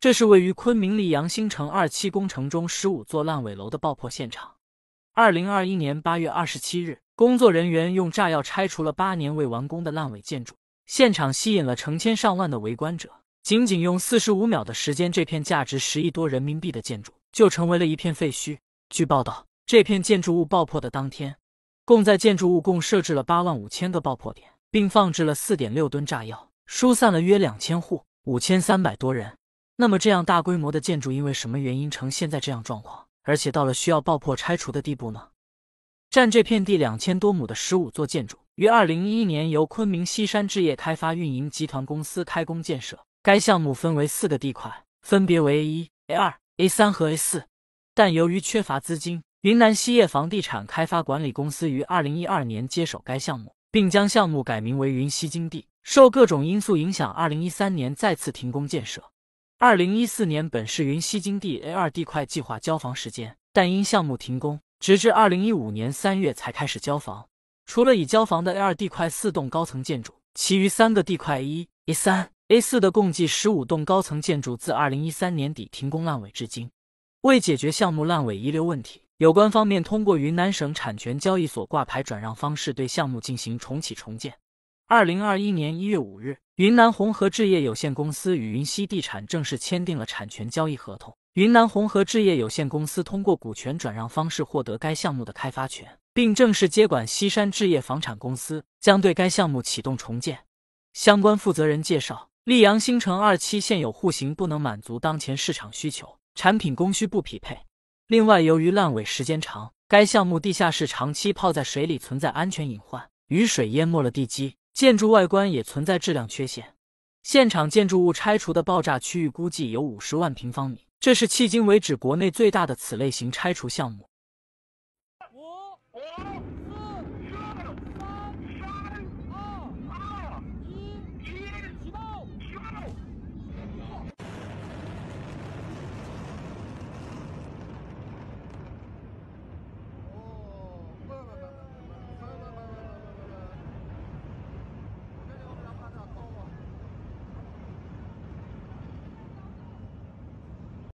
这是位于昆明溧阳新城二期工程中十五座烂尾楼的爆破现场。二零二一年八月二十七日，工作人员用炸药拆除了八年未完工的烂尾建筑，现场吸引了成千上万的围观者。仅仅用四十五秒的时间，这片价值十亿多人民币的建筑就成为了一片废墟。据报道，这片建筑物爆破的当天，共在建筑物共设置了八万五千个爆破点，并放置了四点六吨炸药，疏散了约两千户五千三百多人。那么这样大规模的建筑，因为什么原因呈现在这样状况，而且到了需要爆破拆除的地步呢？占这片地两千多亩的十五座建筑，于二零一一年由昆明西山置业开发运营集团公司开工建设。该项目分为四个地块，分别为 A 一、A 二、A 三和 A 四。但由于缺乏资金，云南西业房地产开发管理公司于二零一二年接手该项目，并将项目改名为云西金地。受各种因素影响，二零一三年再次停工建设。二零一四年本是云溪金地 A 二地块计划交房时间，但因项目停工，直至二零一五年三月才开始交房。除了已交房的 A 二地块四栋高层建筑，其余三个地块一、A 三、A 四的共计十五栋高层建筑，自二零一三年底停工烂尾至今。为解决项目烂尾遗留问题，有关方面通过云南省产权交易所挂牌转让方式对项目进行重启重建。二零二一年一月五日，云南红河置业有限公司与云溪地产正式签订了产权交易合同。云南红河置业有限公司通过股权转让方式获得该项目的开发权，并正式接管西山置业房产公司，将对该项目启动重建。相关负责人介绍，丽阳新城二期现有户型不能满足当前市场需求，产品供需不匹配。另外，由于烂尾时间长，该项目地下室长期泡在水里，存在安全隐患，雨水淹没了地基。建筑外观也存在质量缺陷，现场建筑物拆除的爆炸区域估计有五十万平方米，这是迄今为止国内最大的此类型拆除项目。